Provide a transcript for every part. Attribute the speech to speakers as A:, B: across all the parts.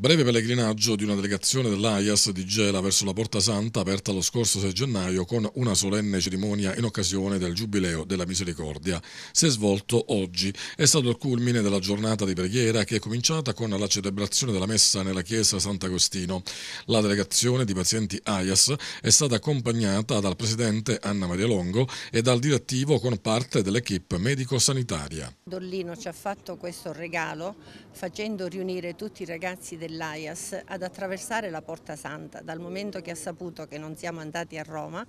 A: Breve pellegrinaggio di una delegazione dell'AIAS di Gela verso la Porta Santa aperta lo scorso 6 gennaio con una solenne cerimonia in occasione del Giubileo della Misericordia. Si è svolto oggi. È stato il culmine della giornata di preghiera che è cominciata con la celebrazione della messa nella chiesa Sant'Agostino. La delegazione di pazienti AIAS è stata accompagnata dal presidente Anna Maria Longo e dal direttivo con parte dell'equipe medico-sanitaria.
B: Dollino ci ha fatto questo regalo facendo riunire tutti i ragazzi del dell'AIAS ad attraversare la Porta Santa dal momento che ha saputo che non siamo andati a Roma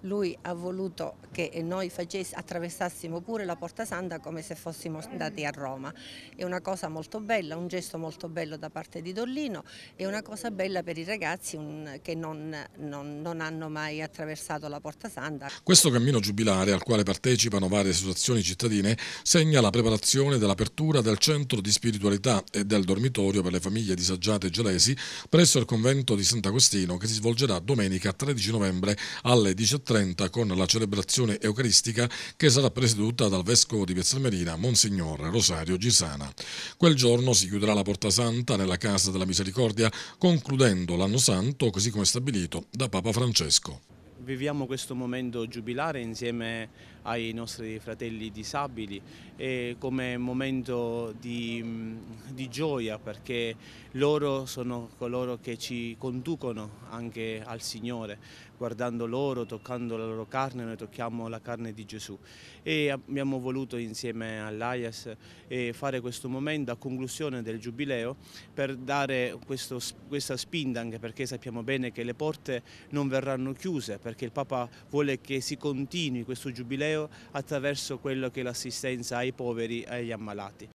B: lui ha voluto che noi facessi, attraversassimo pure la Porta Santa come se fossimo andati a Roma. È una cosa molto bella, un gesto molto bello da parte di Dollino e una cosa bella per i ragazzi un, che non, non, non hanno mai attraversato la Porta Santa.
A: Questo cammino giubilare al quale partecipano varie situazioni cittadine segna la preparazione dell'apertura del centro di spiritualità e del dormitorio per le famiglie disagiate gelesi presso il convento di Sant'Agostino che si svolgerà domenica 13 novembre alle 17 18.30 con la celebrazione eucaristica che sarà presieduta dal vescovo di Piazzalmerina, Monsignor Rosario Gisana. Quel giorno si chiuderà la Porta Santa nella Casa della Misericordia, concludendo l'anno santo così come stabilito da Papa Francesco
C: viviamo questo momento giubilare insieme ai nostri fratelli disabili e come momento di di gioia perché loro sono coloro che ci conducono anche al Signore, guardando loro, toccando la loro carne, noi tocchiamo la carne di Gesù e abbiamo voluto insieme all'AIAS eh, fare questo momento a conclusione del Giubileo per dare questo, questa spinta anche perché sappiamo bene che le porte non verranno chiuse perché il Papa vuole che si continui questo Giubileo attraverso quello che è l'assistenza ai poveri e agli ammalati.